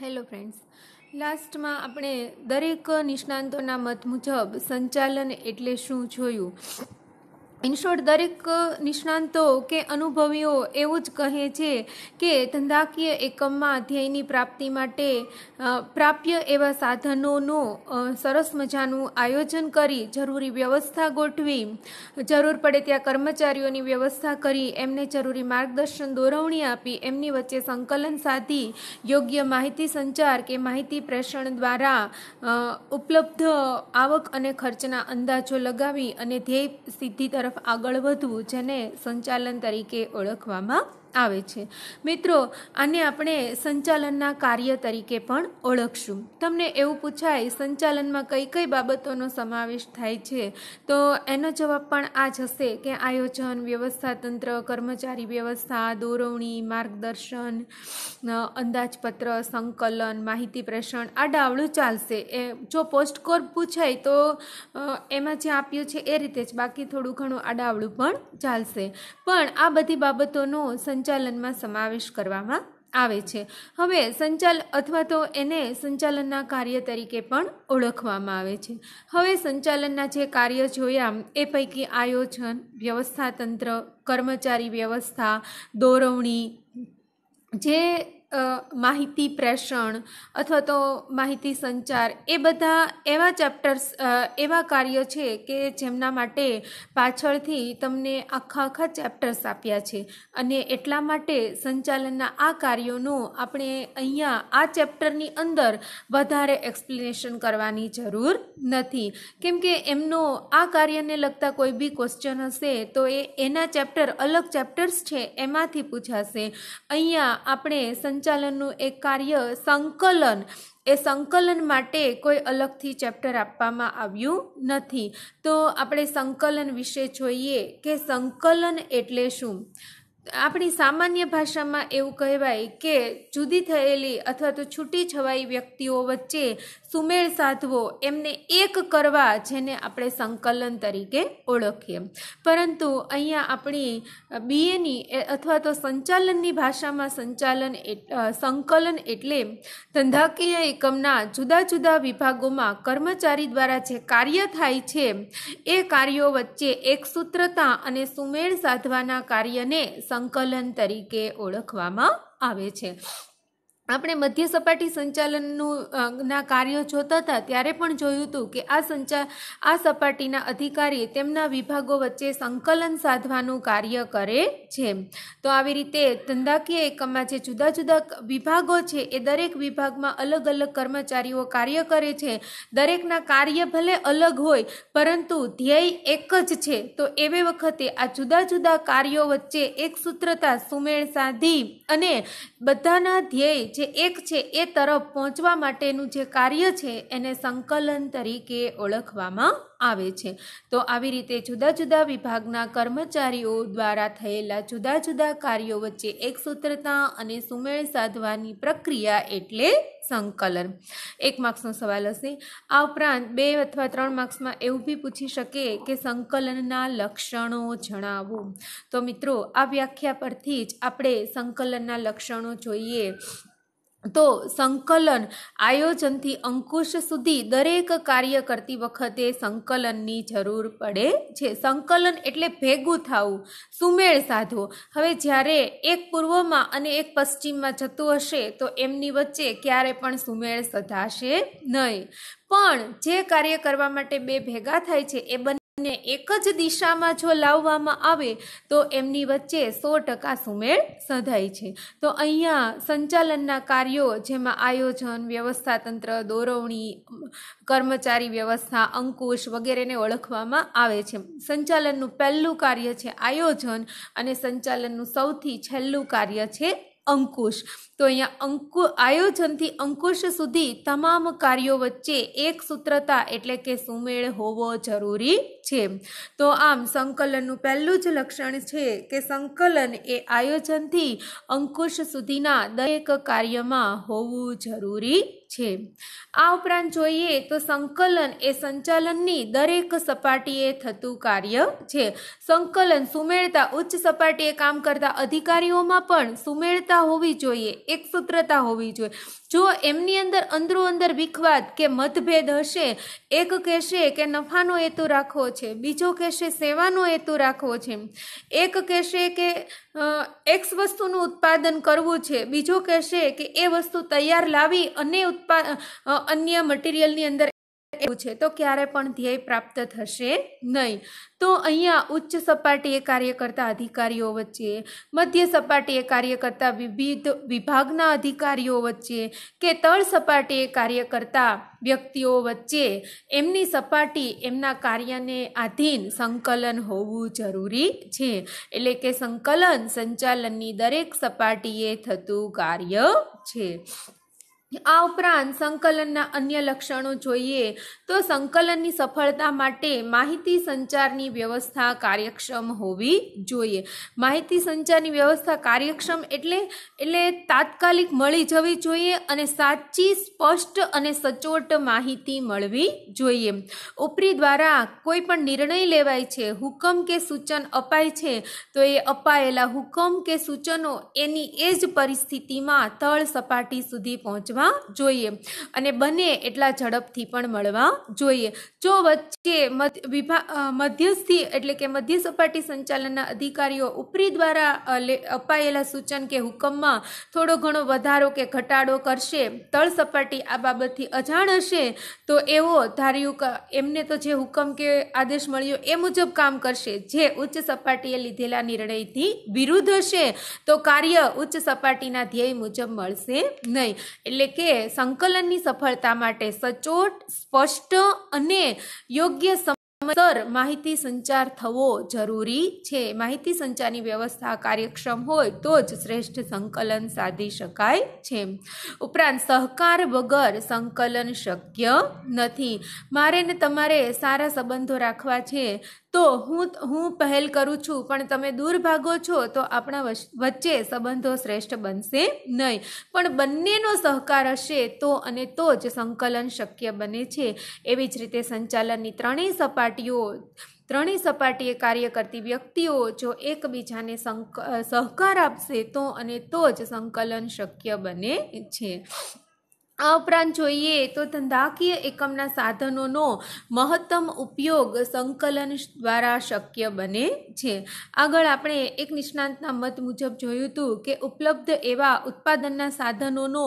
hello friends લાસ્ટમાં આપણે દરેક નિષ્ણાંતોના મત મુજબ સંચાલન એટલે શું જોયું ઇન દરેક નિષ્ણાંતો કે અનુભવીઓ એવું જ કહે છે કે ધંધાકીય એકમમાં ધ્યેયની પ્રાપ્તિ માટે પ્રાપ્ય એવા સાધનોનું સરસ મજાનું આયોજન કરી જરૂરી વ્યવસ્થા ગોઠવી જરૂર પડે ત્યાં કર્મચારીઓની વ્યવસ્થા કરી એમને જરૂરી માર્ગદર્શન દોરવણી આપી એમની વચ્ચે સંકલન સાધી યોગ્ય માહિતી સંચાર કે માહિતી પ્રેષણ દ્વારા ઉપલબ્ધ આવક અને ખર્ચના અંદાજો લગાવી અને ધ્યેય સિદ્ધિ તરફ તરફ આગળ વધવું જેને સંચાલન તરીકે ઓળખવામાં આવે છે મિત્રો આને આપણે સંચાલનના કાર્ય તરીકે પણ ઓળખશું તમને એવું પૂછાય સંચાલનમાં કઈ કઈ બાબતોનો સમાવેશ થાય છે તો એનો જવાબ પણ આ જ હશે કે આયોજન વ્યવસ્થા તંત્ર કર્મચારી વ્યવસ્થા દોરવણી માર્ગદર્શન અંદાજપત્ર સંકલન માહિતી પ્રેષણ આ ડાવડું ચાલશે એ જો પોસ્ટકોર પૂછાય તો એમાં જે આપ્યું છે એ રીતે જ બાકી થોડું ઘણું આડાવડું પણ ચાલશે પણ આ બધી બાબતોનો સંચાલન સંચાલનમાં સમાવેશ કરવામાં આવે છે હવે સંચાલ અથવા તો એને સંચાલનના કાર્ય તરીકે પણ ઓળખવામાં આવે છે હવે સંચાલનના જે કાર્ય જોયા એ પૈકી આયોજન વ્યવસ્થાતંત્ર કર્મચારી વ્યવસ્થા દોરવણી જે માહિતી પ્રેષણ અથવા તો માહિતી સંચાર એ બધા એવા ચેપ્ટર્સ એવા કાર્ય છે કે જેમના માટે પાછળથી તમને આખા આખા ચેપ્ટર્સ આપ્યા છે અને એટલા માટે સંચાલનના આ કાર્યોનું આપણે અહીંયા આ ચેપ્ટરની અંદર વધારે એક્સપ્લેનેશન કરવાની જરૂર નથી કેમ કે એમનો આ કાર્યને લગતા કોઈ બી ક્વેશ્ચન હશે તો એ એના ચેપ્ટર અલગ ચેપ્ટર્સ છે એમાંથી પૂછાશે અહીંયા આપણે સંચાલનનું એક કાર્ય સંકલન એ સંકલન માટે કોઈ અલગથી ચેપ્ટર આપવામાં આવ્યું નથી તો આપણે સંકલન વિશે જોઈએ કે સંકલન એટલે શું આપણી સામાન્ય ભાષામાં એવું કહેવાય કે જુદી થયેલી અથવા તો છૂટી છવાઈ વ્યક્તિઓ વચ્ચે સુમેળ સાધવો એમને એક કરવા જેને આપણે સંકલન તરીકે ઓળખીએ પરંતુ અહીંયા આપણી બીએની અથવા તો સંચાલનની ભાષામાં સંચાલન સંકલન એટલે ધંધાકીય એકમના જુદા જુદા વિભાગોમાં કર્મચારી દ્વારા જે કાર્ય થાય છે એ કાર્યો વચ્ચે એક સૂત્રતા અને સુમેળ સાધવાના કાર્યને સંકલન તરીકે ઓળખવામાં આવે છે આપણે મધ્ય સપાટી સંચાલનનું ના કાર્યો જોતા હતા ત્યારે પણ જોયું હતું કે આ સંચા આ સપાટીના અધિકારી તેમના વિભાગો વચ્ચે સંકલન સાધવાનું કાર્ય કરે છે તો આવી રીતે ધંધાકીય એકમમાં જે જુદા જુદા વિભાગો છે એ દરેક વિભાગમાં અલગ અલગ કર્મચારીઓ કાર્ય કરે છે દરેકના કાર્ય ભલે અલગ હોય પરંતુ ધ્યેય એક જ છે તો એવી વખતે આ જુદા જુદા કાર્યો વચ્ચે એક સૂત્રતા સુમેળ સાધી અને બધાના ધ્યેય જે એક છે એ તરફ પહોંચવા માટેનું જે કાર્ય છે એને સંકલન તરીકે ઓળખવામાં આવે છે તો આવી રીતે જુદા જુદા વિભાગના કર્મચારીઓ દ્વારા થયેલા જુદા જુદા કાર્યો વચ્ચે એક સૂત્રતા અને સુમેળ સાધવાની પ્રક્રિયા એટલે સંકલન એક માર્ક્સનો સવાલ હશે આ ઉપરાંત બે અથવા ત્રણ માર્ક્સમાં એવું બી પૂછી શકે કે સંકલનના લક્ષણો જણાવો તો મિત્રો આ વ્યાખ્યા પરથી જ આપણે સંકલનના લક્ષણો જોઈએ તો સંકલન આયોજનથી અંકુશ સુધી દરેક કાર્ય કરતી વખતે સંકલનની જરૂર પડે છે સંકલન એટલે ભેગું થવું સુમેળ સાધવો હવે જ્યારે એક પૂર્વમાં અને એક પશ્ચિમમાં જતું હશે તો એમની વચ્ચે ક્યારે પણ સુમેળ સધાશે નહીં પણ જે કાર્ય કરવા માટે બે ભેગા થાય છે એ બંને ને એક જ દિશામાં જો લાવવામાં આવે તો એમની વચ્ચે સો ટકા સુમેળ સધાય છે તો અહીંયા સંચાલનના કાર્યો જેમાં આયોજન વ્યવસ્થાતંત્ર દોરવણી કર્મચારી વ્યવસ્થા અંકુશ વગેરેને ઓળખવામાં આવે છે સંચાલનનું પહેલું કાર્ય છે આયોજન અને સંચાલનનું સૌથી છેલ્લું કાર્ય છે અંકુશ તો અહીંયા અંકુ આયોજનથી અંકુશ સુધી તમામ કાર્યો વચ્ચે એક સૂત્રતા એટલે કે સુમેળ હોવો જરૂરી છે તો આમ સંકલનનું પહેલું જ લક્ષણ છે કે સંકલન એ આયોજનથી અંકુશ સુધીના દરેક કાર્યમાં હોવું જરૂરી છે આ ઉપરાંત જોઈએ તો સંકલન એ સંચાલનની દરેક સપાટીએ થતું કાર્ય છે સંકલન સુમેળતા ઉચ્ચ સપાટીએ કામ કરતા અધિકારીઓમાં પણ સુમેળતા હોવી જોઈએ એકસૂત્રતા હોવી જોઈએ જો એમની અંદર અંદરો અંદર વિખવાદ કે મતભેદ હશે એક કહેશે કે નફાનો હેતુ રાખવો છે બીજો કહેશે સેવાનો હેતુ રાખવો છે એક કહેશે કે એક્સ વસ્તુનું ઉત્પાદન કરવું છે બીજો કહેશે કે એ વસ્તુ તૈયાર લાવી અને ઉત્પા અન્ય મટીરિયલની અંદર એવું છે તો ક્યારે પણ ધ્યેય પ્રાપ્ત થશે નહીં તો અહીંયા ઉચ્ચ સપાટીએ કાર્ય કરતા અધિકારીઓ વચ્ચે મધ્ય સપાટીએ કાર્ય કરતા વિવિધ વિભાગના અધિકારીઓ વચ્ચે કે તળ સપાટીએ કાર્ય કરતા વ્યક્તિઓ વચ્ચે એમની સપાટી એમના કાર્યને આધીન સંકલન હોવું જરૂરી છે એટલે કે સંકલન સંચાલનની દરેક સપાટીએ થતું કાર્ય છે આ ઉપરાંત સંકલનના અન્ય લક્ષણો જોઈએ તો સંકલનની સફળતા માટે માહિતી સંચારની વ્યવસ્થા કાર્યક્ષમ હોવી જોઈએ માહિતી સંચારની વ્યવસ્થા કાર્યક્ષમ એટલે એટલે તાત્કાલિક મળી જવી જોઈએ અને સાચી સ્પષ્ટ અને સચોટ માહિતી મળવી જોઈએ ઉપરી દ્વારા કોઈ પણ નિર્ણય લેવાય છે હુકમ કે સૂચન અપાય છે તો એ અપાયેલા હુકમ કે સૂચનો એની એ જ પરિસ્થિતિમાં તળ સપાટી સુધી પહોંચવા મળવા જોઈએ અને બને એટલા ઝડપથી પણ મળવા જોઈએ જો વચ્ચે મધ્યસ્થી એટલે કે મધ્ય સપાટી સંચાલનના અધિકારીઓ ઉપરી દ્વારા અપાયેલા સૂચન કે હુકમમાં થોડો ઘણો વધારો કે ઘટાડો કરશે તળ સપાટી આ બાબતથી અજાણ હશે તો એવો ધાર્યું એમને તો જે હુકમ કે આદેશ મળ્યો એ મુજબ કામ કરશે જે ઉચ્ચ સપાટીએ લીધેલા નિર્ણયથી વિરુદ્ધ હશે તો કાર્ય ઉચ્ચ સપાટીના ધ્યેય મુજબ મળશે નહીં એટલે કે સંકલનની સફળતા માટે સચોટ સ્પષ્ટ અને યોગ્ય સમયસર માહિતી સંચાર થવો જરૂરી છે માહિતી સંચારની વ્યવસ્થા કાર્યક્ષમ હોય તો જ શ્રેષ્ઠ સંકલન સાધી શકાય છે ઉપરાંત સહકાર વગર સંકલન શક્ય નથી મારે ને તમારે સારા સંબંધો રાખવા છે તો હું હું પહેલ કરું છું પણ તમે દૂર ભાગો છો તો આપણા વચ્ચે સંબંધો શ્રેષ્ઠ બનશે નહીં પણ બંનેનો સહકાર હશે તો અને તો જ સંકલન શક્ય બને છે એવી જ રીતે સંચાલનની ત્રણેય સપાટી સપાટીઓ ત્રણેય સપાટીએ કાર્ય કરતી વ્યક્તિઓ જો એકબીજાને સંક સહકાર આપશે તો અને તો જ સંકલન શક્ય બને છે આ ઉપરાંત જોઈએ તો ધંધાકીય એકમના સાધનોનો મહત્તમ ઉપયોગ સંકલન દ્વારા શક્ય બને છે આગળ આપણે એક નિષ્ણાંતના મત મુજબ જોયું હતું કે ઉપલબ્ધ એવા ઉત્પાદનના સાધનોનો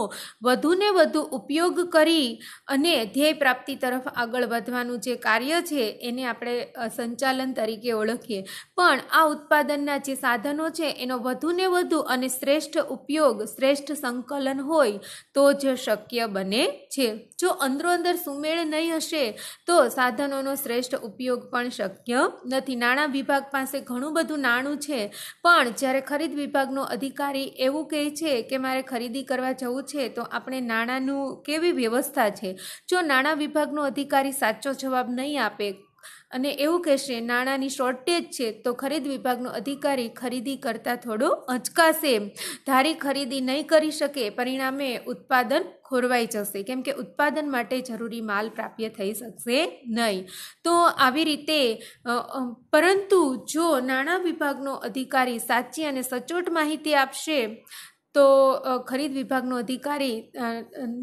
વધુને વધુ ઉપયોગ કરી અને ધ્યેય પ્રાપ્તિ તરફ આગળ વધવાનું જે કાર્ય છે એને આપણે સંચાલન તરીકે ઓળખીએ પણ આ ઉત્પાદનના જે સાધનો છે એનો વધુને વધુ અને શ્રેષ્ઠ ઉપયોગ શ્રેષ્ઠ સંકલન હોય તો જ શક્ય શક્ય બને છે જો અંદરો અંદર સુમેળ નહીં હશે તો સાધનોનો શ્રેષ્ઠ ઉપયોગ પણ શક્ય નથી નાણાં વિભાગ પાસે ઘણું બધું નાણું છે પણ જ્યારે ખરીદ વિભાગનો અધિકારી એવું કહે છે કે મારે ખરીદી કરવા જવું છે તો આપણે નાણાંનું કેવી વ્યવસ્થા છે જો નાણાં વિભાગનો અધિકારી સાચો જવાબ નહીં આપે અને એવું કહેશે નાણાંની શોર્ટેજ છે તો ખરીદ વિભાગનો અધિકારી ખરીદી કરતાં થોડો અચકાશે ધારી ખરીદી નહીં કરી શકે પરિણામે ઉત્પાદન ખોરવાઈ જશે કેમ કે ઉત્પાદન માટે જરૂરી માલ પ્રાપ્ય થઈ શકશે નહીં તો આવી રીતે પરંતુ જો નાણાં વિભાગનો અધિકારી સાચી અને સચોટ માહિતી આપશે તો ખરીદ વિભાગનો અધિકારી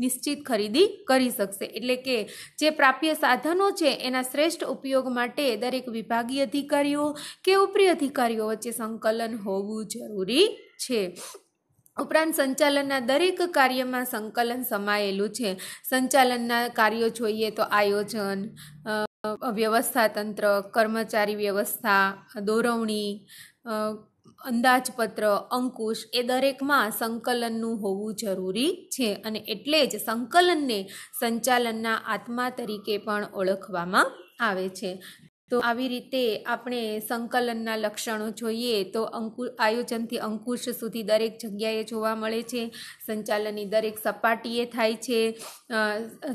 નિશ્ચિત ખરીદી કરી શકશે એટલે કે જે પ્રાપ્ય સાધનો છે એના શ્રેષ્ઠ ઉપયોગ માટે દરેક વિભાગીય અધિકારીઓ કે ઉપરી અધિકારીઓ વચ્ચે સંકલન હોવું જરૂરી છે ઉપરાંત સંચાલનના દરેક કાર્યમાં સંકલન સમાયેલું છે સંચાલનના કાર્યો જોઈએ તો આયોજન વ્યવસ્થા તંત્ર કર્મચારી વ્યવસ્થા દોરવણી અંદાજપત્ર અંકુશ એ દરેકમાં સંકલનનું હોવું જરૂરી છે અને એટલે જ સંકલનને સંચાલનના આત્મા તરીકે પણ ઓળખવામાં આવે છે તો આવી રીતે આપણે સંકલનના લક્ષણો જોઈએ તો અંકુ આયોજનથી અંકુશ સુધી દરેક જગ્યાએ જોવા મળે છે સંચાલનની દરેક સપાટીએ થાય છે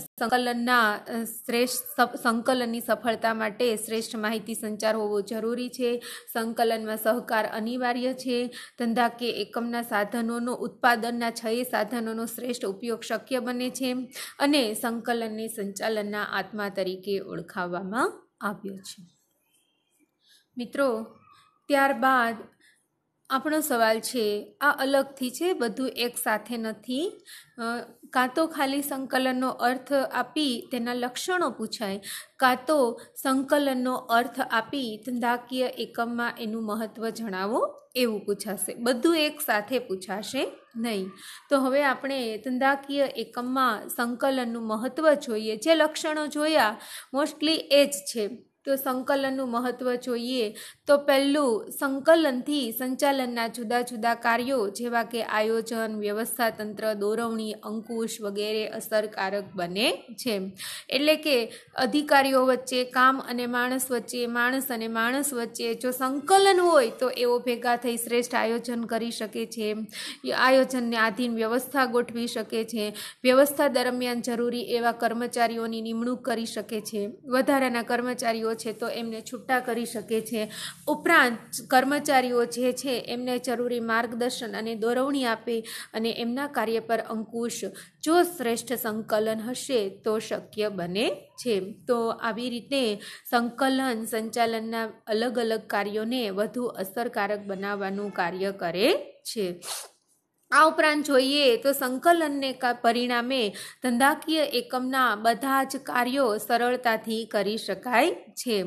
સંકલનના શ્રેષ્ઠ સંકલનની સફળતા માટે શ્રેષ્ઠ માહિતી સંચાર હોવો જરૂરી છે સંકલનમાં સહકાર અનિવાર્ય છે ધંધા કે એકમના સાધનોનો ઉત્પાદનના છએ સાધનોનો શ્રેષ્ઠ ઉપયોગ શક્ય બને છે અને સંકલનને સંચાલનના આત્મા તરીકે ઓળખાવવામાં આપ્યો છે મિત્રો ત્યારબાદ આપણો સવાલ છે આ અલગથી છે બધું એક સાથે નથી કાં તો ખાલી સંકલનનો અર્થ આપી તેના લક્ષણો પૂછાય કાં તો સંકલનનો અર્થ આપી ધંધાકીય એકમમાં એનું મહત્ત્વ જણાવો એવું પૂછાશે બધું એક સાથે પૂછાશે નહીં તો હવે આપણે ધંધાકીય એકમમાં સંકલનનું મહત્ત્વ જોઈએ જે લક્ષણો જોયા મોસ્ટલી એ જ છે તો સંકલનનું મહત્ત્વ જોઈએ તો પહેલું સંકલનથી સંચાલનના જુદા જુદા કાર્યો જેવા કે આયોજન વ્યવસ્થાતંત્ર દોરવણી અંકુશ વગેરે અસરકારક બને છે એટલે કે અધિકારીઓ વચ્ચે કામ અને માણસ વચ્ચે માણસ અને માણસ વચ્ચે જો સંકલન હોય તો એઓ ભેગા થઈ શ્રેષ્ઠ આયોજન કરી શકે છે આયોજનને આધીન વ્યવસ્થા ગોઠવી શકે છે વ્યવસ્થા દરમિયાન જરૂરી એવા કર્મચારીઓની નિમણૂક કરી શકે છે વધારાના કર્મચારીઓ છે તો એમને છૂટા કરી શકે છે ઉપરાંત કર્મચારીઓ જે છે એમને જરૂરી માર્ગદર્શન અને દોરવણી આપે અને એમના કાર્ય પર અંકુશ જો શ્રેષ્ઠ સંકલન હશે તો શક્ય બને છે તો આવી રીતે સંકલન સંચાલનના અલગ અલગ કાર્યોને વધુ અસરકારક બનાવવાનું કાર્ય કરે છે આ ઉપરાંત જોઈએ તો સંકલનને પરિણામે ધંધાકીય એકમના બધા જ કાર્યો સરળતાથી કરી શકાય છે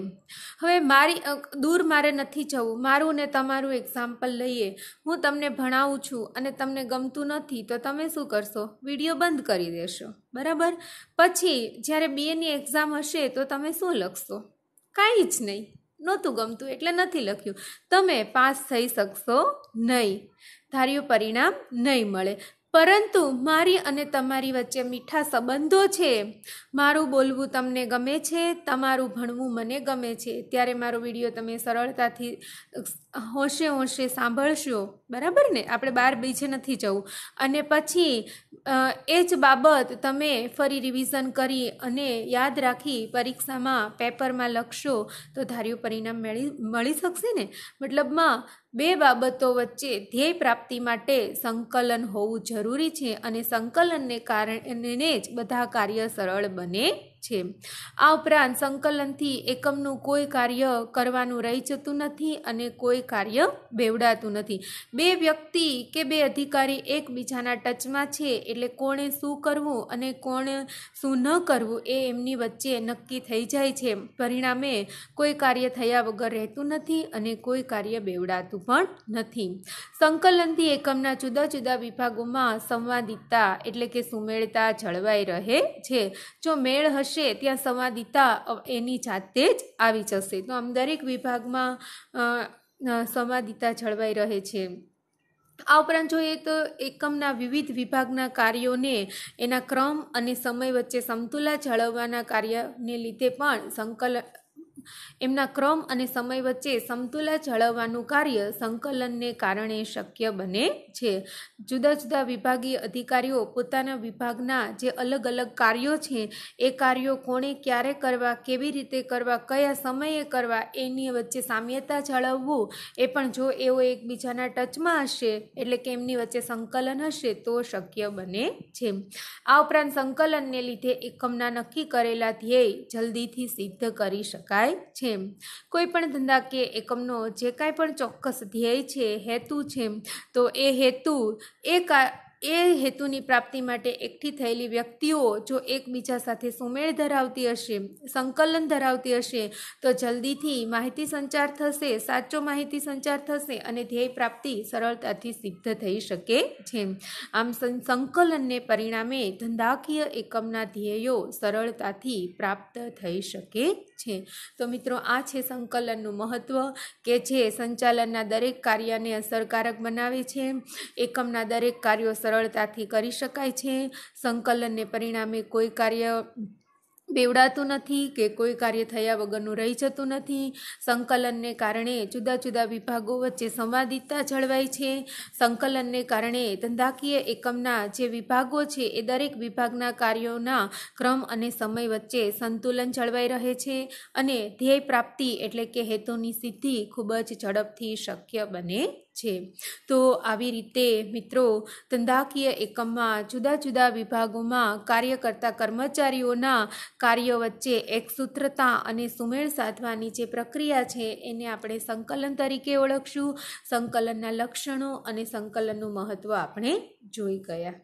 હવે મારી દૂર મારે નથી જવું મારું ને તમારું એક્ઝામ્પલ લઈએ હું તમને ભણાવું છું અને તમને ગમતું નથી તો તમે શું કરશો વિડીયો બંધ કરી દેશો બરાબર પછી જ્યારે બીએની એક્ઝામ હશે તો તમે શું લખશો કાંઈ જ નહીં નહોતું ગમતું એટલે નથી લખ્યું તમે પાસ થઈ શકશો નહીં ધાર્યું પરિણામ નહીં મળે પરંતુ મારી અને તમારી વચ્ચે મીઠા સંબંધો છે મારું બોલવું તમને ગમે છે તમારું ભણવું મને ગમે છે ત્યારે મારો વિડીયો તમે સરળતાથી હોંશે હોંશે સાંભળશો બરાબર ને આપણે બહાર બીજે નથી જવું અને પછી એ જ બાબત તમે ફરી રિવિઝન કરી અને યાદ રાખી પરીક્ષામાં પેપરમાં લખશો તો ધાર્યું પરિણામ મળી મળી શકશે ને મતલબમાં બે બાબતો વચ્ચે ધ્યેય પ્રાપ્તિ માટે સંકલન હોવું જરૂરી છે અને સંકલનને કારણે જ બધા કાર્ય સરળ બને છે આ ઉપરાંત સંકલનથી એકમનું કોઈ કાર્ય કરવાનું રહી જતું નથી અને કોઈ કાર્ય બેવડાતું નથી બે વ્યક્તિ કે બે અધિકારી એકબીજાના ટચમાં છે એટલે કોણે શું કરવું અને કોણે શું ન કરવું એ એમની વચ્ચે નક્કી થઈ જાય છે પરિણામે કોઈ કાર્ય થયા વગર રહેતું નથી અને કોઈ કાર્ય બેવડાતું પણ નથી સંકલનથી એકમના જુદા જુદા વિભાગોમાં સંવાદિતા એટલે કે સુમેળતા જળવાઈ રહે છે જો મેળ હશે જશે ત્યાં સંવાદિતા એની જાતે જ આવી જશે તો આમ દરેક વિભાગમાં સંવાદિતા જળવાઈ રહે છે આ ઉપરાંત જોઈએ તો એકમના વિવિધ વિભાગના કાર્યોને એના ક્રમ અને સમય વચ્ચે સમતુલા જાળવવાના કાર્યને લીધે પણ સંકલન એમના ક્રમ અને સમય વચ્ચે સમતુલા જળવવાનું કાર્ય સંકલનને કારણે શક્ય બને છે જુદા જુદા વિભાગીય અધિકારીઓ પોતાના વિભાગના જે અલગ અલગ કાર્યો છે એ કાર્યો કોણે ક્યારે કરવા કેવી રીતે કરવા કયા સમયે કરવા એની વચ્ચે સામ્યતા જળવવું એ પણ જો એઓ એકબીજાના ટચમાં હશે એટલે કે એમની વચ્ચે સંકલન હશે તો શક્ય બને છે આ ઉપરાંત સંકલનને લીધે એકમના નક્કી કરેલા ધ્યેય જલ્દીથી સિદ્ધ કરી શકાય છે કોઈ પણ ધંધા કે એકમનો જે કાંઈ પણ ચોક્કસ ધ્યેય છે હેતુ છે તો એ હેતુ એ કા એ હેતુની પ્રાપ્તિ માટે એકઠી થયેલી વ્યક્તિઓ જો એકબીજા સાથે સુમેળ ધરાવતી હશે સંકલન ધરાવતી હશે તો જલ્દીથી માહિતી સંચાર થશે સાચો માહિતી સંચાર થશે અને ધ્યેય પ્રાપ્તિ સરળતાથી સિદ્ધ થઈ શકે છે આમ સંકલનને પરિણામે ધંધાકીય એકમના ધ્યેયો સરળતાથી પ્રાપ્ત થઈ શકે છે તો મિત્રો આ છે સંકલનનું મહત્ત્વ કે જે સંચાલનના દરેક કાર્યને અસરકારક બનાવે છે એકમના દરેક કાર્યો સરળતાથી કરી શકાય છે સંકલનને પરિણામે કોઈ કાર્ય બેવડાતું નથી કે કોઈ કાર્ય થયા વગરનું રહી જતું નથી સંકલનને કારણે જુદા જુદા વિભાગો વચ્ચે સંવાદિતતા જળવાય છે સંકલનને કારણે ધંધાકીય એકમના જે વિભાગો છે એ દરેક વિભાગના કાર્યોના ક્રમ અને સમય વચ્ચે સંતુલન જળવાઈ રહે છે અને ધ્યેય પ્રાપ્તિ એટલે કે હેતુની સિદ્ધિ ખૂબ જ ઝડપથી શક્ય બને છે તો આવી રીતે મિત્રો ધંધાકીય એકમમાં જુદા જુદા વિભાગોમાં કાર્ય કરતા કર્મચારીઓના કાર્ય વચ્ચે એકસૂત્રતા અને સુમેળ સાધવાની જે પ્રક્રિયા છે એને આપણે સંકલન તરીકે ઓળખશું સંકલનના લક્ષણો અને સંકલનનું મહત્ત્વ આપણે જોઈ ગયા